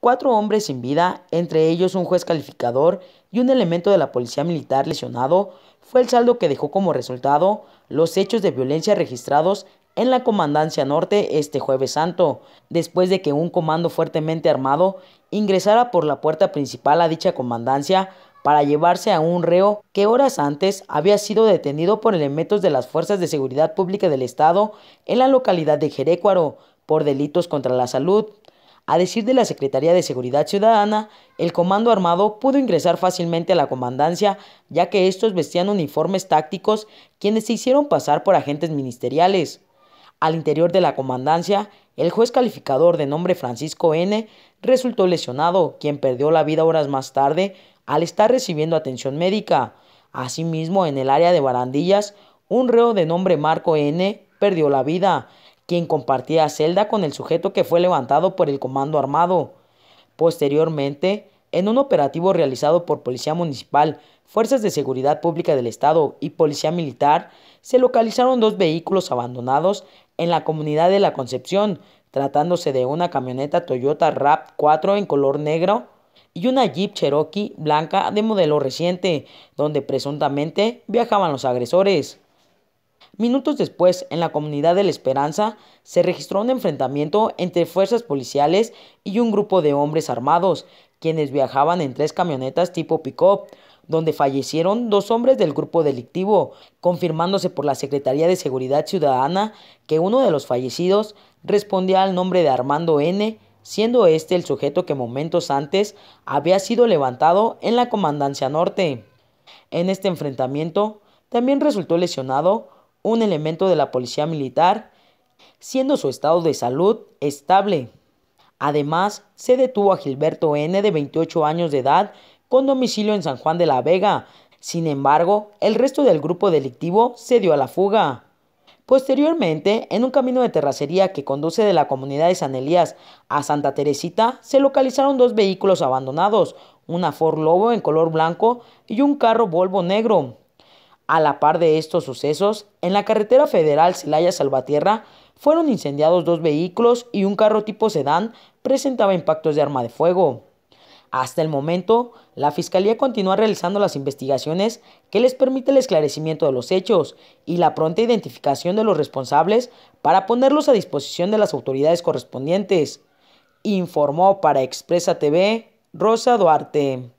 cuatro hombres sin vida, entre ellos un juez calificador y un elemento de la policía militar lesionado, fue el saldo que dejó como resultado los hechos de violencia registrados en la Comandancia Norte este jueves santo, después de que un comando fuertemente armado ingresara por la puerta principal a dicha comandancia para llevarse a un reo que horas antes había sido detenido por elementos de las Fuerzas de Seguridad Pública del Estado en la localidad de Jerécuaro por delitos contra la salud. A decir de la Secretaría de Seguridad Ciudadana, el Comando Armado pudo ingresar fácilmente a la comandancia, ya que estos vestían uniformes tácticos quienes se hicieron pasar por agentes ministeriales. Al interior de la comandancia, el juez calificador de nombre Francisco N. resultó lesionado, quien perdió la vida horas más tarde al estar recibiendo atención médica. Asimismo, en el área de barandillas, un reo de nombre Marco N. perdió la vida, quien compartía celda con el sujeto que fue levantado por el Comando Armado. Posteriormente, en un operativo realizado por Policía Municipal, Fuerzas de Seguridad Pública del Estado y Policía Militar, se localizaron dos vehículos abandonados en la comunidad de La Concepción, tratándose de una camioneta Toyota Rap 4 en color negro y una Jeep Cherokee blanca de modelo reciente, donde presuntamente viajaban los agresores. Minutos después, en la comunidad de La Esperanza, se registró un enfrentamiento entre fuerzas policiales y un grupo de hombres armados, quienes viajaban en tres camionetas tipo pick-up, donde fallecieron dos hombres del grupo delictivo, confirmándose por la Secretaría de Seguridad Ciudadana que uno de los fallecidos respondía al nombre de Armando N., siendo este el sujeto que momentos antes había sido levantado en la Comandancia Norte. En este enfrentamiento también resultó lesionado un elemento de la policía militar, siendo su estado de salud estable. Además, se detuvo a Gilberto N. de 28 años de edad con domicilio en San Juan de la Vega. Sin embargo, el resto del grupo delictivo se dio a la fuga. Posteriormente, en un camino de terracería que conduce de la comunidad de San Elías a Santa Teresita, se localizaron dos vehículos abandonados, una Ford Lobo en color blanco y un carro Volvo negro. A la par de estos sucesos, en la carretera federal Silaya salvatierra fueron incendiados dos vehículos y un carro tipo sedán presentaba impactos de arma de fuego. Hasta el momento, la Fiscalía continúa realizando las investigaciones que les permite el esclarecimiento de los hechos y la pronta identificación de los responsables para ponerlos a disposición de las autoridades correspondientes, informó para Expresa TV Rosa Duarte.